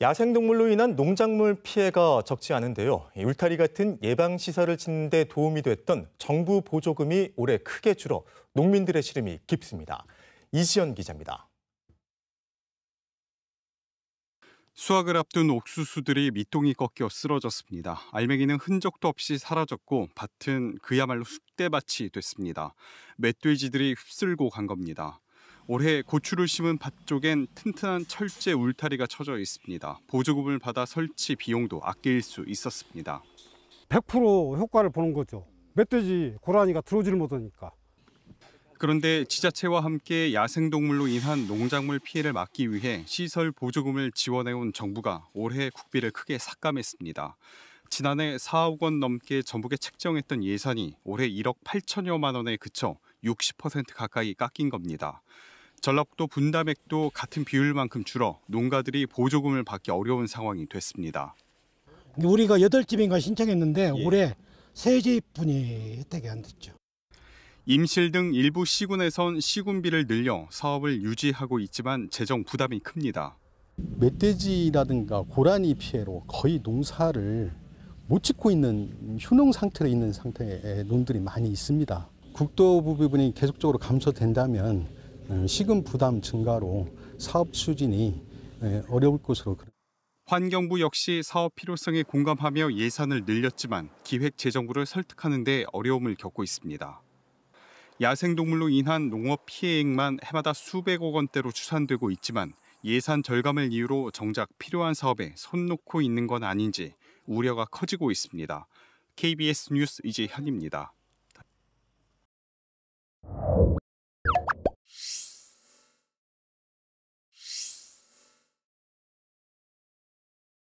야생동물로 인한 농작물 피해가 적지 않은데요. 울타리 같은 예방시설을 짓는 데 도움이 됐던 정부 보조금이 올해 크게 줄어 농민들의 시름이 깊습니다. 이시연 기자입니다. 수확을 앞둔 옥수수들이 밑동이 꺾여 쓰러졌습니다. 알맹이는 흔적도 없이 사라졌고 밭은 그야말로 숙대밭이 됐습니다. 멧돼지들이 휩쓸고 간 겁니다. 올해 고추를 심은 밭 쪽엔 튼튼한 철제 울타리가 쳐져 있습니다. 보조금을 받아 설치 비용도 아낄 수 있었습니다. 100% 효과를 보는 거죠. 멧돼지 고라니가 들어오질 못하니까. 그런데 지자체와 함께 야생동물로 인한 농작물 피해를 막기 위해 시설 보조금을 지원해온 정부가 올해 국비를 크게 삭감했습니다. 지난해 4억 원 넘게 전북에 책정했던 예산이 올해 1억 8천여만 원에 그쳐 60% 가까이 깎인 겁니다. 전라북도 분담액도 같은 비율만큼 줄어 농가들이 보조금을 받기 어려운 상황이 됐습니다. 우리가 8집인가 신청했는데 예. 올해 3집분이 혜택이 안 됐죠. 임실 등 일부 시군에선 시군비를 늘려 사업을 유지하고 있지만 재정 부담이 큽니다. 멧돼지라든가 고라니 피해로 거의 농사를 못 짓고 있는 휴농 상태로 있는 상태의 농들이 많이 있습니다. 국토 부분이 계속적으로 감소된다면 시금 부담 증가로 사업 추진이 어려울 것으로 그- 환경부 역시 사업 필요성에 공감하며 예산을 늘렸지만 기획재정부를 설득하는 데 어려움을 겪고 있습니다. 야생동물로 인한 농업 피해액만 해마다 수백억 원대로 추산되고 있지만 예산 절감을 이유로 정작 필요한 사업에 손 놓고 있는 건 아닌지 우려가 커지고 있습니다. KBS 뉴스 이재현입니다.